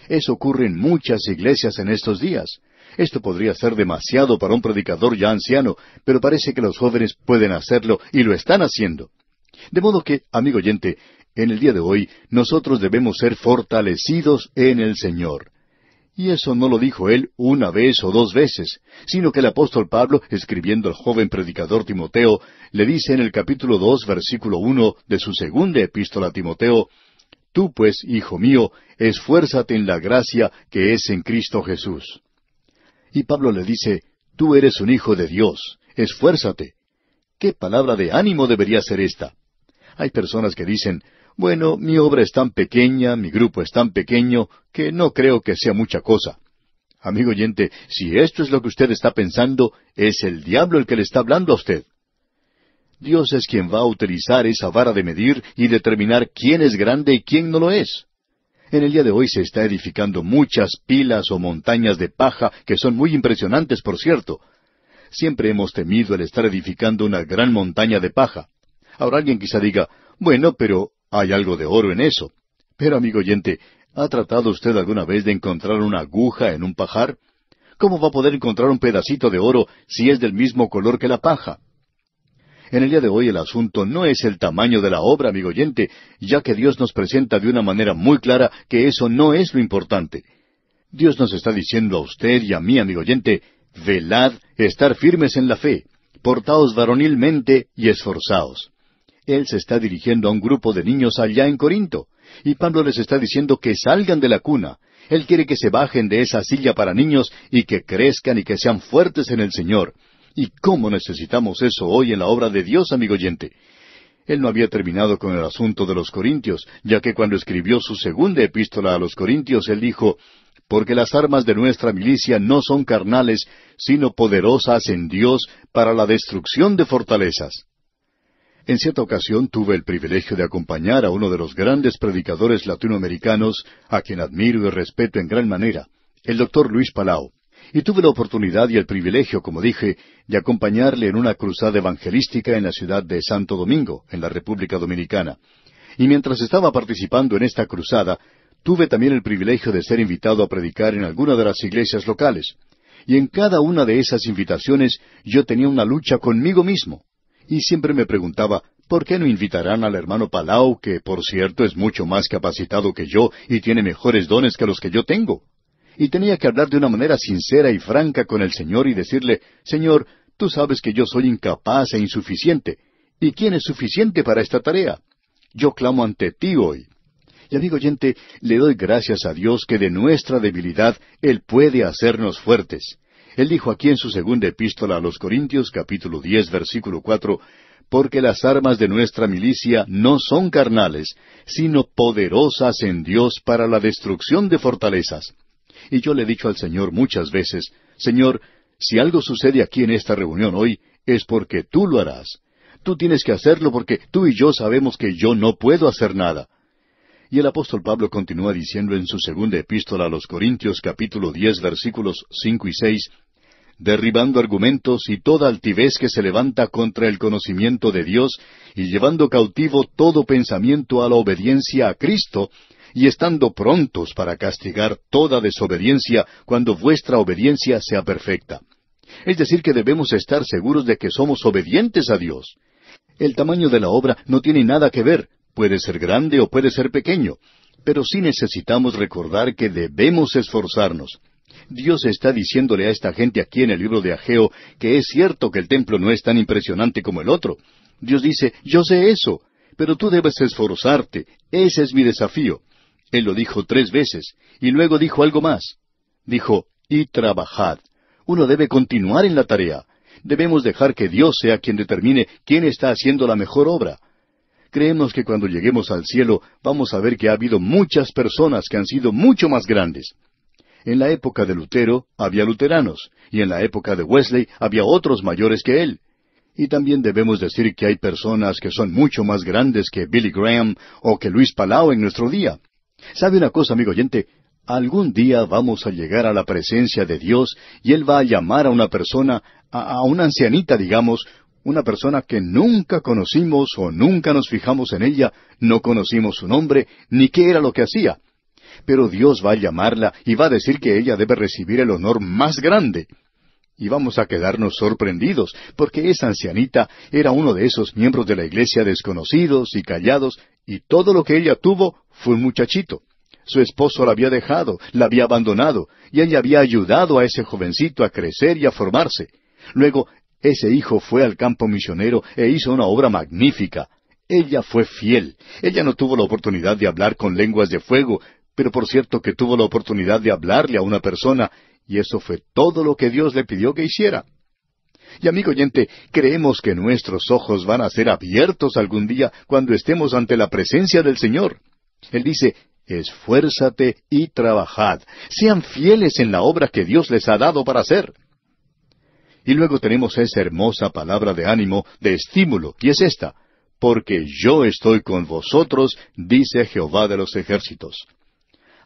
Eso ocurre en muchas iglesias en estos días. Esto podría ser demasiado para un predicador ya anciano, pero parece que los jóvenes pueden hacerlo y lo están haciendo. De modo que, amigo oyente, en el día de hoy nosotros debemos ser fortalecidos en el Señor. Y eso no lo dijo él una vez o dos veces, sino que el apóstol Pablo, escribiendo al joven predicador Timoteo, le dice en el capítulo dos, versículo uno de su segunda epístola a Timoteo, Tú pues, hijo mío, esfuérzate en la gracia que es en Cristo Jesús. Y Pablo le dice, Tú eres un hijo de Dios, esfuérzate. ¿Qué palabra de ánimo debería ser esta? Hay personas que dicen, bueno, mi obra es tan pequeña, mi grupo es tan pequeño, que no creo que sea mucha cosa. Amigo oyente, si esto es lo que usted está pensando, es el diablo el que le está hablando a usted. Dios es quien va a utilizar esa vara de medir y determinar quién es grande y quién no lo es. En el día de hoy se está edificando muchas pilas o montañas de paja que son muy impresionantes, por cierto. Siempre hemos temido el estar edificando una gran montaña de paja. Ahora alguien quizá diga, bueno, pero hay algo de oro en eso. Pero, amigo oyente, ¿ha tratado usted alguna vez de encontrar una aguja en un pajar? ¿Cómo va a poder encontrar un pedacito de oro si es del mismo color que la paja? En el día de hoy el asunto no es el tamaño de la obra, amigo oyente, ya que Dios nos presenta de una manera muy clara que eso no es lo importante. Dios nos está diciendo a usted y a mí, amigo oyente, velad, estar firmes en la fe, portaos varonilmente y esforzaos. Él se está dirigiendo a un grupo de niños allá en Corinto, y Pablo les está diciendo que salgan de la cuna. Él quiere que se bajen de esa silla para niños y que crezcan y que sean fuertes en el Señor. ¿Y cómo necesitamos eso hoy en la obra de Dios, amigo oyente? Él no había terminado con el asunto de los Corintios, ya que cuando escribió su segunda epístola a los Corintios, él dijo, Porque las armas de nuestra milicia no son carnales, sino poderosas en Dios para la destrucción de fortalezas. En cierta ocasión tuve el privilegio de acompañar a uno de los grandes predicadores latinoamericanos, a quien admiro y respeto en gran manera, el doctor Luis Palau, y tuve la oportunidad y el privilegio, como dije, de acompañarle en una cruzada evangelística en la ciudad de Santo Domingo, en la República Dominicana. Y mientras estaba participando en esta cruzada, tuve también el privilegio de ser invitado a predicar en alguna de las iglesias locales. Y en cada una de esas invitaciones yo tenía una lucha conmigo mismo y siempre me preguntaba, ¿por qué no invitarán al hermano Palau, que por cierto es mucho más capacitado que yo y tiene mejores dones que los que yo tengo? Y tenía que hablar de una manera sincera y franca con el Señor y decirle, Señor, tú sabes que yo soy incapaz e insuficiente. ¿Y quién es suficiente para esta tarea? Yo clamo ante ti hoy. Y amigo oyente, le doy gracias a Dios que de nuestra debilidad Él puede hacernos fuertes. Él dijo aquí en su segunda epístola a los Corintios capítulo diez versículo cuatro, porque las armas de nuestra milicia no son carnales, sino poderosas en Dios para la destrucción de fortalezas. Y yo le he dicho al Señor muchas veces, Señor, si algo sucede aquí en esta reunión hoy, es porque tú lo harás. Tú tienes que hacerlo porque tú y yo sabemos que yo no puedo hacer nada. Y el apóstol Pablo continúa diciendo en su segunda epístola a los Corintios capítulo diez versículos cinco y seis derribando argumentos y toda altivez que se levanta contra el conocimiento de Dios y llevando cautivo todo pensamiento a la obediencia a Cristo, y estando prontos para castigar toda desobediencia cuando vuestra obediencia sea perfecta. Es decir, que debemos estar seguros de que somos obedientes a Dios. El tamaño de la obra no tiene nada que ver, puede ser grande o puede ser pequeño, pero sí necesitamos recordar que debemos esforzarnos. Dios está diciéndole a esta gente aquí en el libro de Ageo que es cierto que el templo no es tan impresionante como el otro. Dios dice, yo sé eso, pero tú debes esforzarte, ese es mi desafío. Él lo dijo tres veces, y luego dijo algo más. Dijo, y trabajad. Uno debe continuar en la tarea. Debemos dejar que Dios sea quien determine quién está haciendo la mejor obra. Creemos que cuando lleguemos al cielo vamos a ver que ha habido muchas personas que han sido mucho más grandes. En la época de Lutero había luteranos, y en la época de Wesley había otros mayores que él. Y también debemos decir que hay personas que son mucho más grandes que Billy Graham o que Luis Palau en nuestro día. ¿Sabe una cosa, amigo oyente? Algún día vamos a llegar a la presencia de Dios y Él va a llamar a una persona, a, a una ancianita, digamos, una persona que nunca conocimos o nunca nos fijamos en ella, no conocimos su nombre, ni qué era lo que hacía, pero Dios va a llamarla y va a decir que ella debe recibir el honor más grande. Y vamos a quedarnos sorprendidos, porque esa ancianita era uno de esos miembros de la iglesia desconocidos y callados, y todo lo que ella tuvo fue un muchachito. Su esposo la había dejado, la había abandonado, y ella había ayudado a ese jovencito a crecer y a formarse. Luego, ese hijo fue al campo misionero e hizo una obra magnífica. Ella fue fiel. Ella no tuvo la oportunidad de hablar con lenguas de fuego, pero por cierto que tuvo la oportunidad de hablarle a una persona, y eso fue todo lo que Dios le pidió que hiciera. Y amigo oyente, creemos que nuestros ojos van a ser abiertos algún día cuando estemos ante la presencia del Señor. Él dice, esfuérzate y trabajad, sean fieles en la obra que Dios les ha dado para hacer. Y luego tenemos esa hermosa palabra de ánimo, de estímulo, y es esta, porque yo estoy con vosotros, dice Jehová de los ejércitos.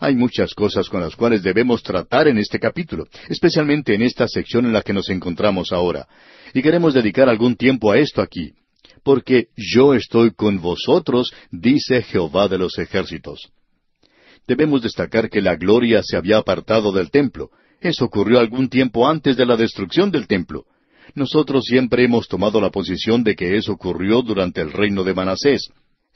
Hay muchas cosas con las cuales debemos tratar en este capítulo, especialmente en esta sección en la que nos encontramos ahora. Y queremos dedicar algún tiempo a esto aquí. Porque yo estoy con vosotros, dice Jehová de los ejércitos. Debemos destacar que la gloria se había apartado del templo. Eso ocurrió algún tiempo antes de la destrucción del templo. Nosotros siempre hemos tomado la posición de que eso ocurrió durante el reino de Manasés.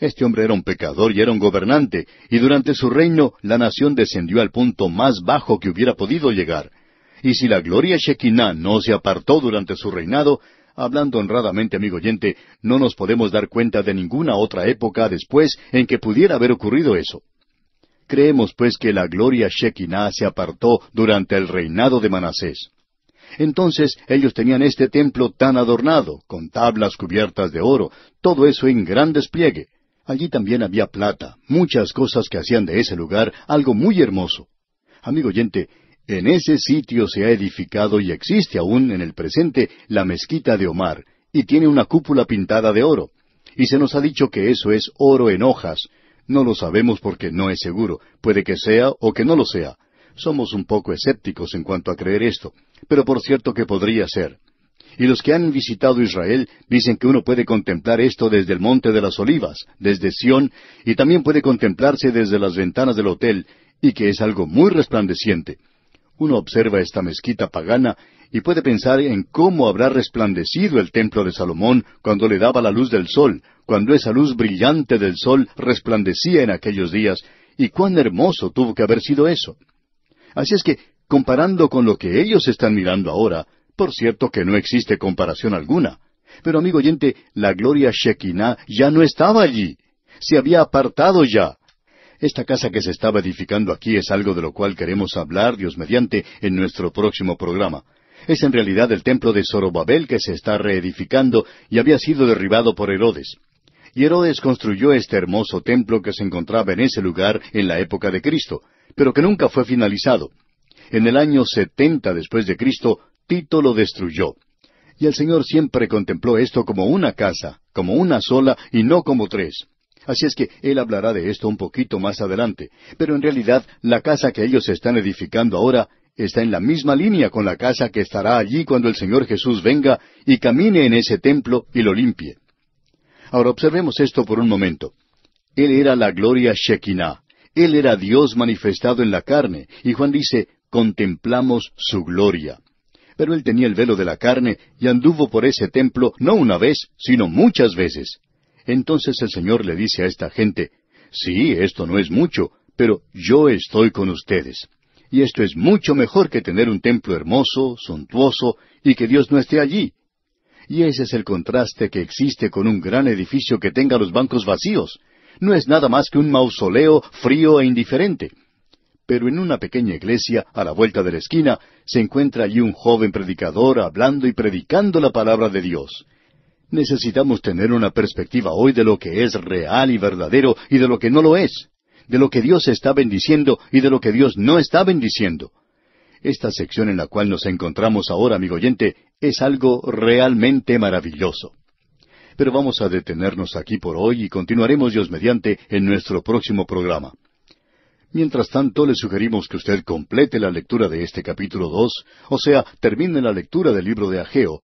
Este hombre era un pecador y era un gobernante, y durante su reino la nación descendió al punto más bajo que hubiera podido llegar. Y si la gloria Shekinah no se apartó durante su reinado, hablando honradamente, amigo oyente, no nos podemos dar cuenta de ninguna otra época después en que pudiera haber ocurrido eso. Creemos pues que la gloria Shekinah se apartó durante el reinado de Manasés. Entonces ellos tenían este templo tan adornado, con tablas cubiertas de oro, todo eso en gran despliegue. Allí también había plata, muchas cosas que hacían de ese lugar algo muy hermoso. Amigo oyente, en ese sitio se ha edificado y existe aún en el presente la mezquita de Omar, y tiene una cúpula pintada de oro. Y se nos ha dicho que eso es oro en hojas. No lo sabemos porque no es seguro, puede que sea o que no lo sea. Somos un poco escépticos en cuanto a creer esto, pero por cierto que podría ser. Y los que han visitado Israel dicen que uno puede contemplar esto desde el Monte de las Olivas, desde Sión, y también puede contemplarse desde las ventanas del hotel, y que es algo muy resplandeciente. Uno observa esta mezquita pagana y puede pensar en cómo habrá resplandecido el templo de Salomón cuando le daba la luz del sol, cuando esa luz brillante del sol resplandecía en aquellos días, y cuán hermoso tuvo que haber sido eso. Así es que, comparando con lo que ellos están mirando ahora, por cierto que no existe comparación alguna. Pero amigo oyente, la gloria Shekinah ya no estaba allí. Se había apartado ya. Esta casa que se estaba edificando aquí es algo de lo cual queremos hablar, Dios mediante, en nuestro próximo programa. Es en realidad el templo de Sorobabel que se está reedificando y había sido derribado por Herodes. Y Herodes construyó este hermoso templo que se encontraba en ese lugar en la época de Cristo, pero que nunca fue finalizado. En el año setenta después de Cristo, Tito lo destruyó. Y el Señor siempre contempló esto como una casa, como una sola y no como tres. Así es que Él hablará de esto un poquito más adelante. Pero en realidad la casa que ellos están edificando ahora está en la misma línea con la casa que estará allí cuando el Señor Jesús venga y camine en ese templo y lo limpie. Ahora observemos esto por un momento. Él era la gloria Shekinah. Él era Dios manifestado en la carne. Y Juan dice, contemplamos su gloria. Pero él tenía el velo de la carne y anduvo por ese templo no una vez, sino muchas veces. Entonces el Señor le dice a esta gente, Sí, esto no es mucho, pero yo estoy con ustedes. Y esto es mucho mejor que tener un templo hermoso, suntuoso, y que Dios no esté allí. Y ese es el contraste que existe con un gran edificio que tenga los bancos vacíos. No es nada más que un mausoleo frío e indiferente pero en una pequeña iglesia a la vuelta de la esquina se encuentra allí un joven predicador hablando y predicando la palabra de Dios. Necesitamos tener una perspectiva hoy de lo que es real y verdadero y de lo que no lo es, de lo que Dios está bendiciendo y de lo que Dios no está bendiciendo. Esta sección en la cual nos encontramos ahora, amigo oyente, es algo realmente maravilloso. Pero vamos a detenernos aquí por hoy y continuaremos Dios mediante en nuestro próximo programa. Mientras tanto, le sugerimos que usted complete la lectura de este capítulo dos, o sea, termine la lectura del libro de Ageo,